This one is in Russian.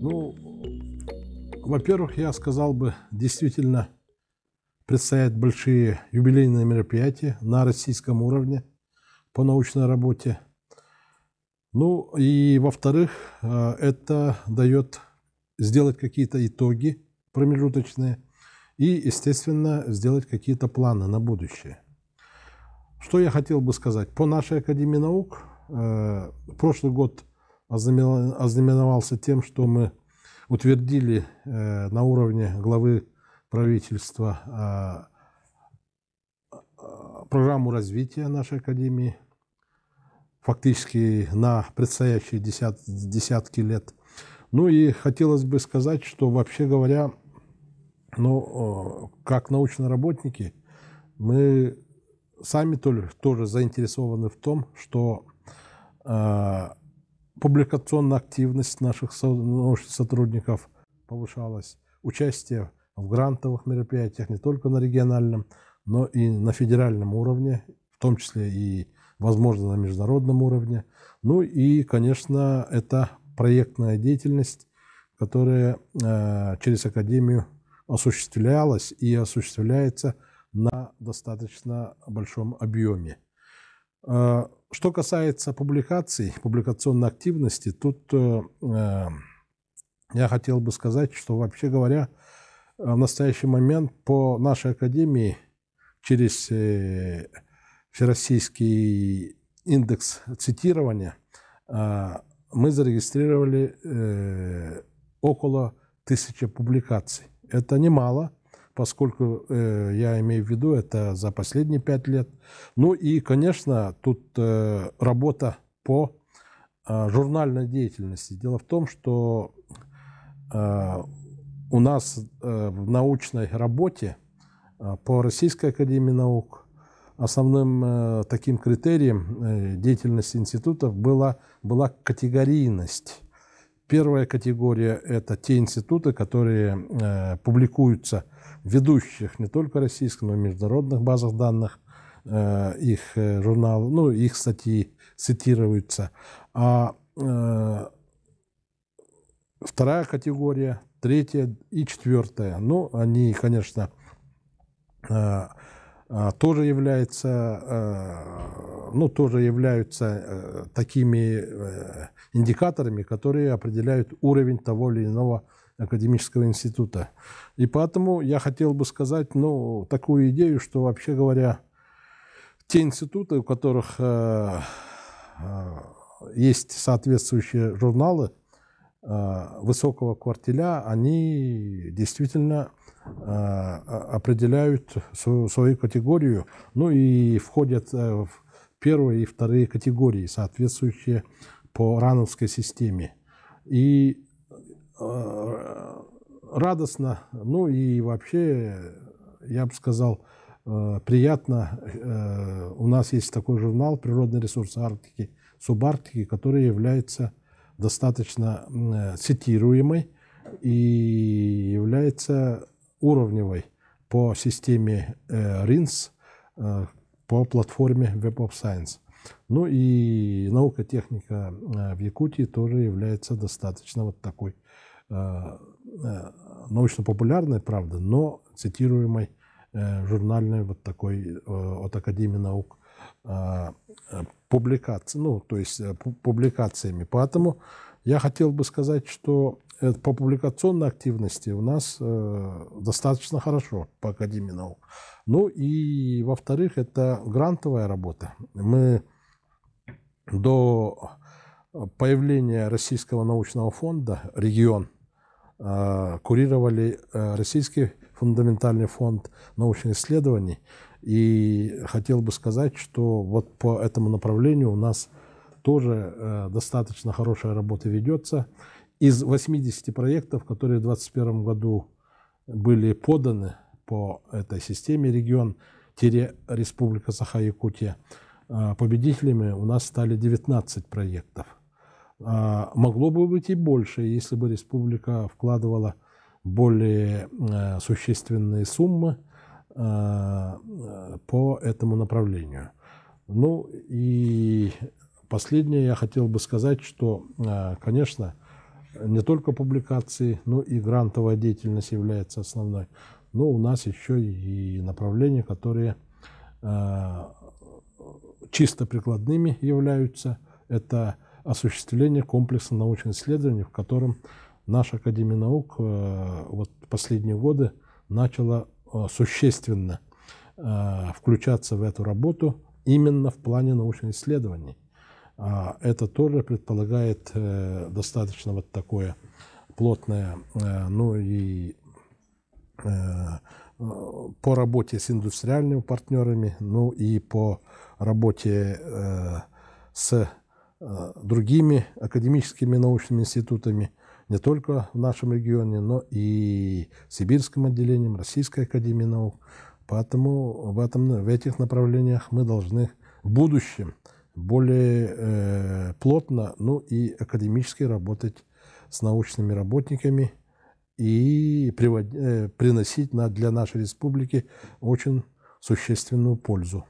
Ну, во-первых, я сказал бы, действительно предстоят большие юбилейные мероприятия на российском уровне по научной работе. Ну и во-вторых, э, это дает сделать какие-то итоги промежуточные и, естественно, сделать какие-то планы на будущее. Что я хотел бы сказать? По нашей Академии наук э, прошлый год ознаменовался тем, что мы утвердили э, на уровне главы правительства э, программу развития нашей Академии фактически на предстоящие десятки лет. Ну и хотелось бы сказать, что вообще говоря, но ну, э, как научные работники мы сами тоже заинтересованы в том, что э, публикационная активность наших научных сотрудников повышалась, участие в грантовых мероприятиях не только на региональном, но и на федеральном уровне, в том числе и, возможно, на международном уровне. Ну и, конечно, это проектная деятельность, которая э, через Академию осуществлялось и осуществляется на достаточно большом объеме. Э, что касается публикаций, публикационной активности, тут э, э, я хотел бы сказать, что вообще говоря, в настоящий момент по нашей академии через Всероссийский индекс цитирования мы зарегистрировали около тысячи публикаций. Это немало, поскольку э, я имею в виду это за последние пять лет. Ну и, конечно, тут э, работа по э, журнальной деятельности. Дело в том, что э, у нас э, в научной работе э, по Российской Академии Наук основным э, таким критерием э, деятельности институтов была, была категорийность Первая категория – это те институты, которые э, публикуются в ведущих не только российских, но и международных базах данных, э, их э, журналы, ну, их статьи цитируются. А э, вторая категория, третья и четвертая, ну, они, конечно, э, а, тоже является, э, ну, тоже являются э, такими э, индикаторами, которые определяют уровень того или иного академического института. И поэтому я хотел бы сказать, ну, такую идею, что вообще говоря, те институты, у которых есть соответствующие журналы, Э, высокого квартиля, они действительно э, определяют свою, свою категорию, ну и входят э, в первые и вторые категории, соответствующие по рановской системе. И радостно, ну и вообще, я бы сказал, приятно, у нас есть такой журнал «Природные ресурсы Арктики», «Субарктики», который является достаточно э, цитируемой и является уровневой по системе РИНС э, э, по платформе Web of Science. Ну и наука, техника в Якутии тоже является достаточно вот такой научно-популярной, правда, но цитируемой журнальной вот такой от Академии наук Э, публикаций, ну, то есть э, публикациями. Поэтому я хотел бы сказать, что э, по публикационной активности у нас достаточно хорошо по Академии наук. Ну и, во-вторых, это грантовая работа. Мы до появления Российского научного фонда «Регион» курировали российский фундаментальный фонд научных исследований. И хотел бы сказать, что вот по этому направлению у нас тоже э, достаточно хорошая работа ведется. Из 80 проектов, которые в 2021 году были поданы по этой системе регион-республика Саха-Якутия, э, победителями у нас стали 19 проектов. Э, могло бы быть и больше, если бы республика вкладывала более э, существенные суммы э, э, по этому направлению. Ну и последнее я хотел бы сказать, что, конечно, не только публикации, но и грантовая деятельность является основной. Но у нас еще и направления, которые чисто прикладными являются. Это осуществление комплекса научных исследований, в котором наша Академия наук э, вот последние годы начала э, существенно э, включаться в эту работу именно в плане научных исследований. А это тоже предполагает достаточно вот такое плотное, ну и по работе с индустриальными партнерами, ну и по работе с другими академическими научными институтами – не только в нашем регионе, но и сибирским отделением Российской академии наук. Поэтому в, этом, в этих направлениях мы должны в будущем более э, плотно, ну и академически работать с научными работниками и привод, э, приносить на, для нашей республики очень существенную пользу.